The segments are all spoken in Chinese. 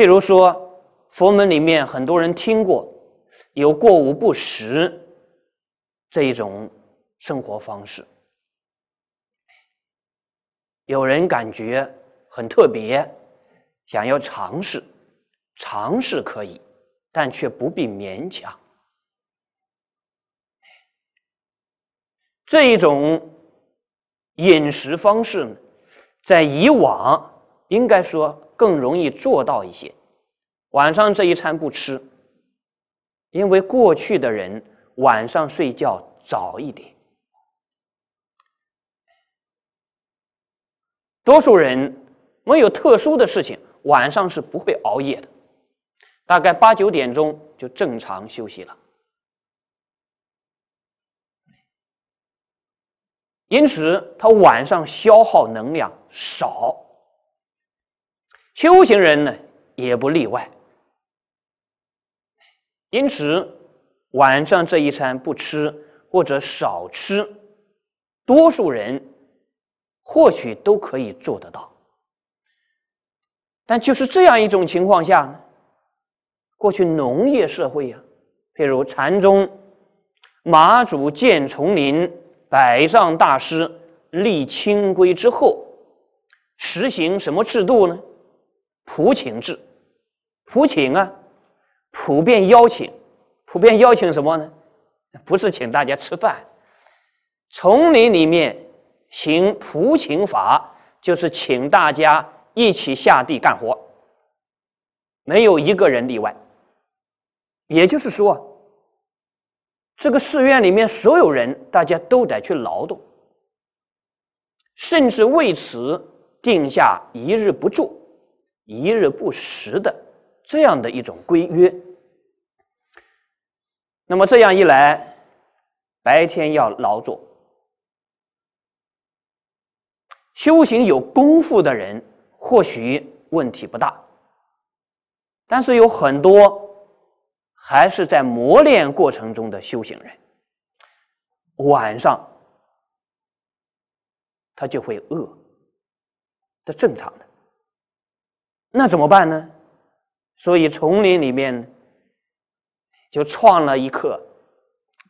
譬如说，佛门里面很多人听过，有过午不食这一种生活方式。有人感觉很特别，想要尝试，尝试可以，但却不必勉强。这一种饮食方式，在以往应该说。更容易做到一些。晚上这一餐不吃，因为过去的人晚上睡觉早一点，多数人没有特殊的事情，晚上是不会熬夜的，大概八九点钟就正常休息了。因此，他晚上消耗能量少。修行人呢，也不例外。因此，晚上这一餐不吃或者少吃，多数人或许都可以做得到。但就是这样一种情况下，过去农业社会呀，譬如禅宗马祖建丛林、百丈大师立清规之后，实行什么制度呢？普请制，普请啊，普遍邀请，普遍邀请什么呢？不是请大家吃饭。丛林里面行普请法，就是请大家一起下地干活，没有一个人例外。也就是说，这个寺院里面所有人，大家都得去劳动，甚至为此定下一日不住。一日不食的这样的一种规约，那么这样一来，白天要劳作、修行有功夫的人，或许问题不大。但是有很多还是在磨练过程中的修行人，晚上他就会饿，这正常的。那怎么办呢？所以丛林里面就创了一个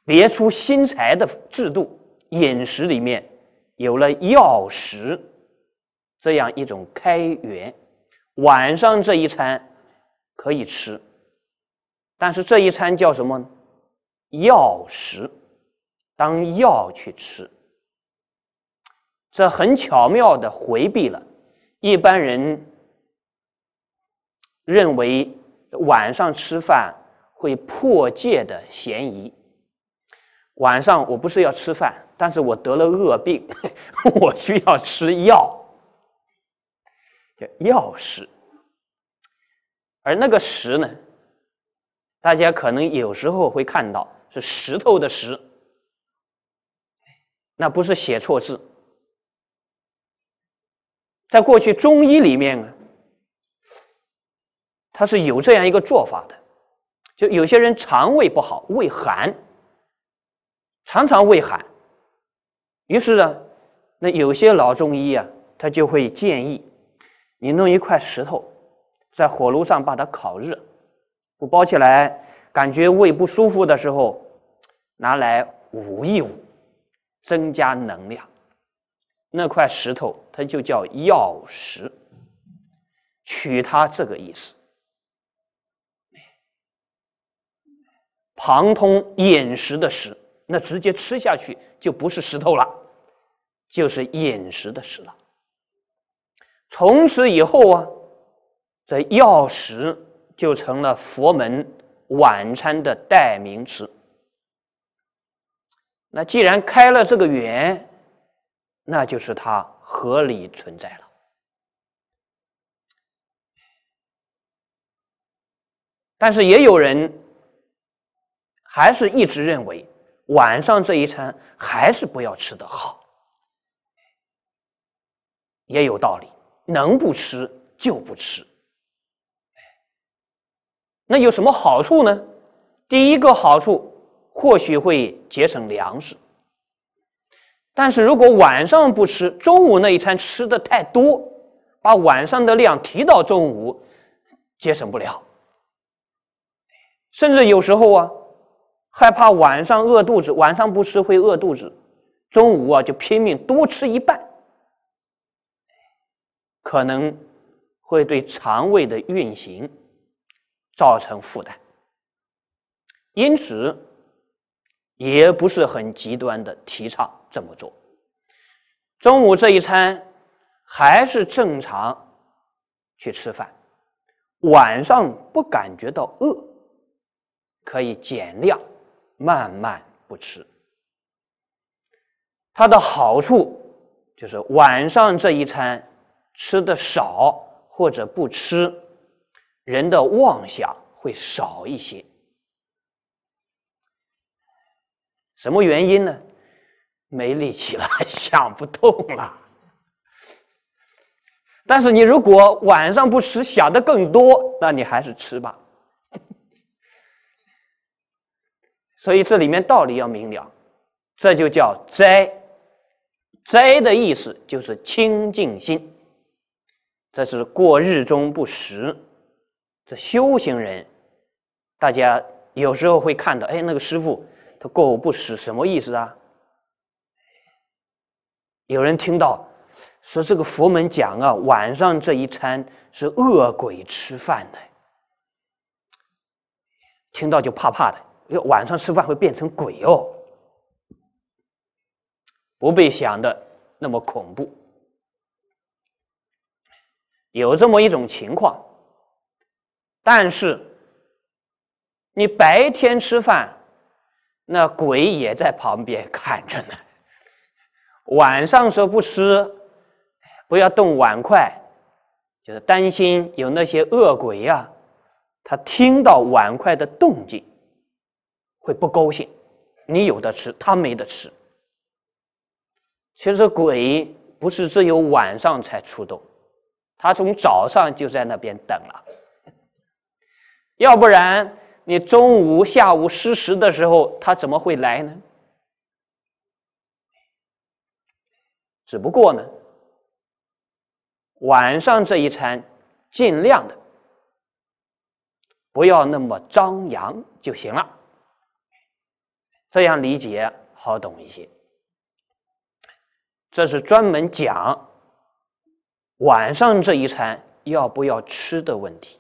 别出心裁的制度，饮食里面有了药食这样一种开源。晚上这一餐可以吃，但是这一餐叫什么呢？药食，当药去吃，这很巧妙的回避了一般人。认为晚上吃饭会破戒的嫌疑。晚上我不是要吃饭，但是我得了恶病，我需要吃药，叫药食。而那个石呢，大家可能有时候会看到是石头的石，那不是写错字。在过去中医里面呢。他是有这样一个做法的，就有些人肠胃不好，胃寒，常常胃寒，于是呢，那有些老中医啊，他就会建议你弄一块石头，在火炉上把它烤热，我包起来，感觉胃不舒服的时候，拿来捂一捂，增加能量。那块石头它就叫药石，取它这个意思。旁通饮食的食，那直接吃下去就不是石头了，就是饮食的食了。从此以后啊，这药食就成了佛门晚餐的代名词。那既然开了这个缘，那就是它合理存在了。但是也有人。还是一直认为晚上这一餐还是不要吃的好，也有道理，能不吃就不吃。那有什么好处呢？第一个好处或许会节省粮食，但是如果晚上不吃，中午那一餐吃的太多，把晚上的量提到中午，节省不了，甚至有时候啊。害怕晚上饿肚子，晚上不吃会饿肚子。中午啊，就拼命多吃一半，可能会对肠胃的运行造成负担，因此也不是很极端的提倡这么做。中午这一餐还是正常去吃饭，晚上不感觉到饿，可以减量。慢慢不吃，它的好处就是晚上这一餐吃的少或者不吃，人的妄想会少一些。什么原因呢？没力气了，想不动了。但是你如果晚上不吃，想的更多，那你还是吃吧。所以这里面道理要明了，这就叫斋。斋的意思就是清净心。这是过日中不食。这修行人，大家有时候会看到，哎，那个师傅他过午不食，什么意思啊？有人听到说这个佛门讲啊，晚上这一餐是饿鬼吃饭的，听到就怕怕的。哟，晚上吃饭会变成鬼哦，不被想的那么恐怖。有这么一种情况，但是你白天吃饭，那鬼也在旁边看着呢。晚上说不吃，不要动碗筷，就是担心有那些恶鬼呀，他听到碗筷的动静。会不高兴，你有的吃，他没得吃。其实鬼不是只有晚上才出动，他从早上就在那边等了。要不然，你中午、下午失时的时候，他怎么会来呢？只不过呢，晚上这一餐尽量的不要那么张扬就行了。这样理解好懂一些。这是专门讲晚上这一餐要不要吃的问题。